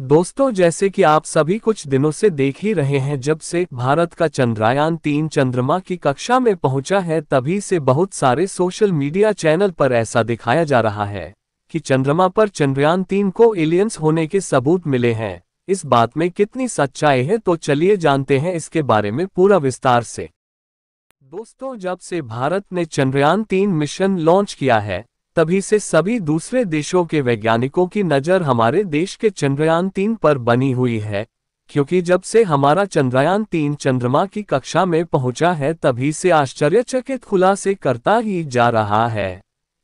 दोस्तों जैसे कि आप सभी कुछ दिनों से देख ही रहे हैं जब से भारत का चंद्रयान तीन चंद्रमा की कक्षा में पहुंचा है तभी से बहुत सारे सोशल मीडिया चैनल पर ऐसा दिखाया जा रहा है कि चंद्रमा पर चंद्रयान तीन को एलियंस होने के सबूत मिले हैं इस बात में कितनी सच्चाई है तो चलिए जानते हैं इसके बारे में पूरा विस्तार से दोस्तों जब से भारत ने चंद्रयान तीन मिशन लॉन्च किया है तभी से सभी दूसरे देशों के वैज्ञानिकों की नज़र हमारे देश के चंद्रयान तीन पर बनी हुई है क्योंकि जब से हमारा चंद्रयान तीन चंद्रमा की कक्षा में पहुंचा है तभी से आश्चर्यचकित खुलासे करता ही जा रहा है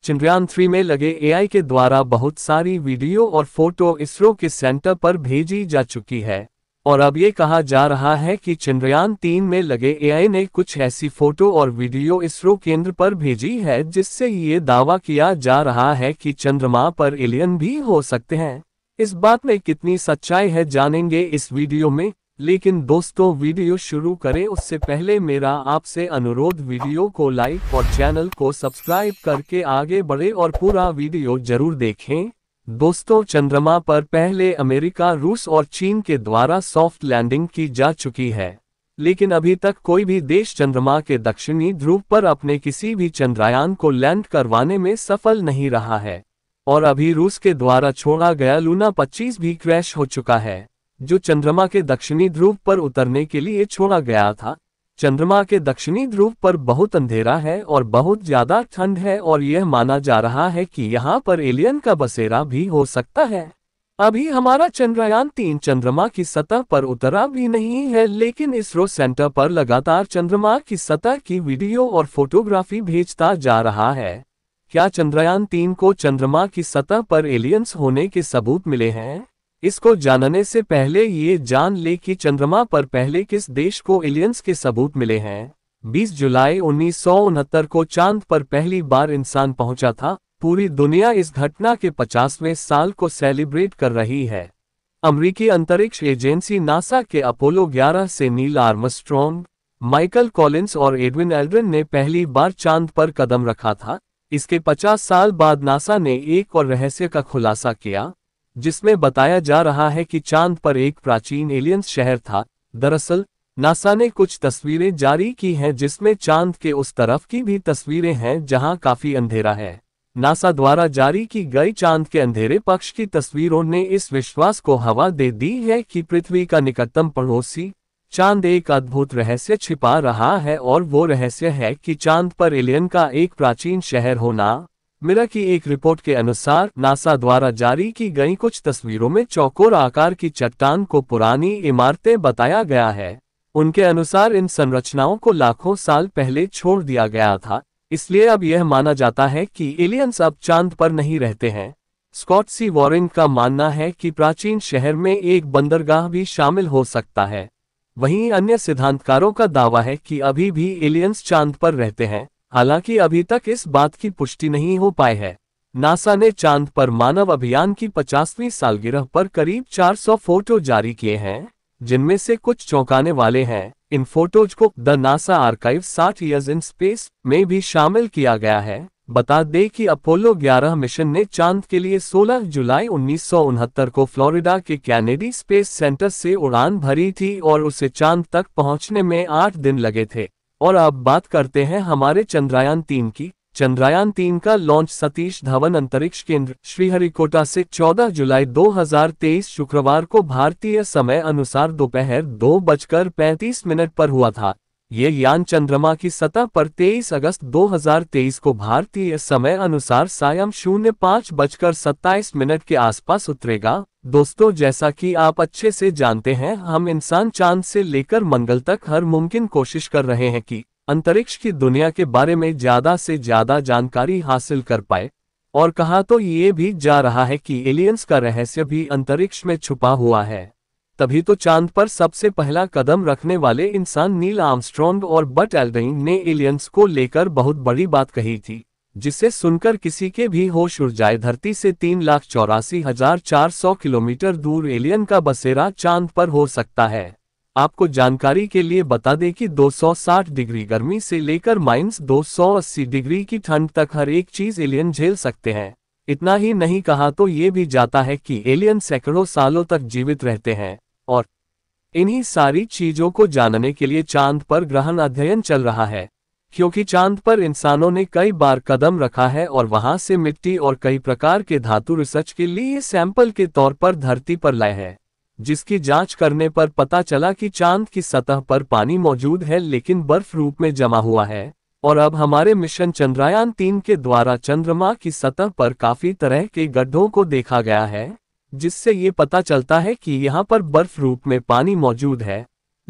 चंद्रयान थ्री में लगे एआई के द्वारा बहुत सारी वीडियो और फोटो इसरो के सेंटर पर भेजी जा चुकी है और अब ये कहा जा रहा है कि चंद्रयान तीन में लगे एआई ने कुछ ऐसी फोटो और वीडियो इसरो केंद्र पर भेजी है जिससे ये दावा किया जा रहा है कि चंद्रमा पर एलियन भी हो सकते हैं इस बात में कितनी सच्चाई है जानेंगे इस वीडियो में लेकिन दोस्तों वीडियो शुरू करें उससे पहले मेरा आपसे अनुरोध वीडियो को लाइक और चैनल को सब्सक्राइब करके आगे बढ़े और पूरा वीडियो जरूर देखें दोस्तों चंद्रमा पर पहले अमेरिका रूस और चीन के द्वारा सॉफ्ट लैंडिंग की जा चुकी है लेकिन अभी तक कोई भी देश चंद्रमा के दक्षिणी ध्रुव पर अपने किसी भी चंद्रयान को लैंड करवाने में सफल नहीं रहा है और अभी रूस के द्वारा छोड़ा गया लूना 25 भी क्रैश हो चुका है जो चंद्रमा के दक्षिणी ध्रुव पर उतरने के लिए छोड़ा गया था चंद्रमा के दक्षिणी ध्रुव पर बहुत अंधेरा है और बहुत ज्यादा ठंड है और यह माना जा रहा है कि यहाँ पर एलियन का बसेरा भी हो सकता है अभी हमारा चंद्रयान तीन चंद्रमा की सतह पर उतरा भी नहीं है लेकिन इसरो सेंटर पर लगातार चंद्रमा की सतह की वीडियो और फोटोग्राफी भेजता जा रहा है क्या चंद्रयान तीन को चंद्रमा की सतह पर एलियंस होने के सबूत मिले हैं इसको जानने से पहले ये जान ले कि चंद्रमा पर पहले किस देश को एलियंस के सबूत मिले हैं 20 जुलाई उन्नीस को चांद पर पहली बार इंसान पहुंचा था पूरी दुनिया इस घटना के 50वें साल को सेलिब्रेट कर रही है अमरीकी अंतरिक्ष एजेंसी नासा के अपोलो 11 से नील आर्मस्ट्रॉन्ग माइकल कॉलिंस और एडविन एल्ड्रिन ने पहली बार चांद पर कदम रखा था इसके 50 साल बाद नासा ने एक और रहस्य का खुलासा किया जिसमें बताया जा रहा है कि चांद पर एक प्राचीन एलियंस शहर था दरअसल नासा ने कुछ तस्वीरें जारी की हैं जिसमें चांद के उस तरफ की भी तस्वीरें हैं जहां काफी अंधेरा है नासा द्वारा जारी की गई चांद के अंधेरे पक्ष की तस्वीरों ने इस विश्वास को हवा दे दी है कि पृथ्वी का निकटतम पड़ोसी चांद एक अद्भुत रहस्य छिपा रहा है और वो रहस्य है कि चांद पर एलियन का एक प्राचीन शहर होना मिरा की एक रिपोर्ट के अनुसार नासा द्वारा जारी की गई कुछ तस्वीरों में चौकोर आकार की चट्टान को पुरानी इमारतें बताया गया है उनके अनुसार इन संरचनाओं को लाखों साल पहले छोड़ दिया गया था इसलिए अब यह माना जाता है कि एलियंस अब चांद पर नहीं रहते हैं स्कॉट सी वॉरेन का मानना है कि प्राचीन शहर में एक बंदरगाह भी शामिल हो सकता है वहीं अन्य सिद्धांतकारों का दावा है कि अभी भी एलियंस चांद पर रहते हैं हालांकि अभी तक इस बात की पुष्टि नहीं हो पाई है नासा ने चांद पर मानव अभियान की 50वीं सालगिरह पर करीब 400 फोटो जारी किए हैं जिनमें से कुछ चौंकाने वाले हैं इन फोटोज को the NASA archive 60 years in space में भी शामिल किया गया है बता दें कि अपोलो 11 मिशन ने चांद के लिए 16 जुलाई उन्नीस को फ्लोरिडा के कैनेडी स्पेस सेंटर से उड़ान भरी थी और उसे चांद तक पहुंचने में आठ दिन लगे थे और अब बात करते हैं हमारे चंद्रयान तीन की चंद्रयान तीन का लॉन्च सतीश धवन अंतरिक्ष केंद्र श्रीहरिकोटा से 14 जुलाई 2023 शुक्रवार को भारतीय समय अनुसार दोपहर दो बजकर पैंतीस मिनट पर हुआ था ये यान चंद्रमा की सतह पर 23 अगस्त 2023 को भारतीय समय अनुसार सायम शून्य पाँच बजकर सत्ताईस मिनट के आसपास उतरेगा दोस्तों जैसा कि आप अच्छे से जानते हैं हम इंसान चांद से लेकर मंगल तक हर मुमकिन कोशिश कर रहे हैं कि अंतरिक्ष की दुनिया के बारे में ज्यादा से ज्यादा जानकारी हासिल कर पाए और कहा तो ये भी जा रहा है कि एलियंस का रहस्य भी अंतरिक्ष में छुपा हुआ है तभी तो चांद पर सबसे पहला कदम रखने वाले इंसान नील आर्मस्ट्रॉन्ग और बट एल्डिंग ने एलियंस को लेकर बहुत बड़ी बात कही थी जिसे सुनकर किसी के भी होश उड़ जाए धरती से तीन लाख चौरासी हजार चार सौ किलोमीटर दूर एलियन का बसेरा चांद पर हो सकता है आपको जानकारी के लिए बता दें कि 260 डिग्री गर्मी से लेकर माइनस 280 डिग्री की ठंड तक हर एक चीज एलियन झेल सकते हैं इतना ही नहीं कहा तो ये भी जाता है कि एलियन सैकड़ों सालों तक जीवित रहते हैं और इन्हीं सारी चीजों को जानने के लिए चांद पर ग्रहण अध्ययन चल रहा है क्योंकि चांद पर इंसानों ने कई बार कदम रखा है और वहां से मिट्टी और कई प्रकार के धातु रिसर्च के लिए सैंपल के तौर पर धरती पर लाए हैं जिसकी जांच करने पर पता चला कि चांद की सतह पर पानी मौजूद है लेकिन बर्फ रूप में जमा हुआ है और अब हमारे मिशन चंद्रयान तीन के द्वारा चंद्रमा की सतह पर काफी तरह के गड्ढों को देखा गया है जिससे ये पता चलता है कि यहाँ पर बर्फ रूप में पानी मौजूद है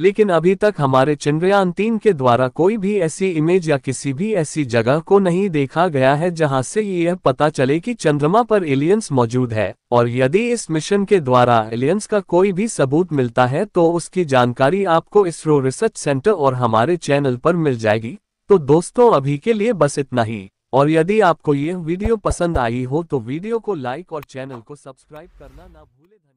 लेकिन अभी तक हमारे चंद्रयान तीन के द्वारा कोई भी ऐसी इमेज या किसी भी ऐसी जगह को नहीं देखा गया है जहां से यह पता चले कि चंद्रमा पर एलियंस मौजूद है और यदि इस मिशन के द्वारा एलियंस का कोई भी सबूत मिलता है तो उसकी जानकारी आपको इसरो रिसर्च सेंटर और हमारे चैनल पर मिल जाएगी तो दोस्तों अभी के लिए बस इतना ही और यदि आपको ये वीडियो पसंद आई हो तो वीडियो को लाइक और चैनल को सब्सक्राइब करना ना भूलें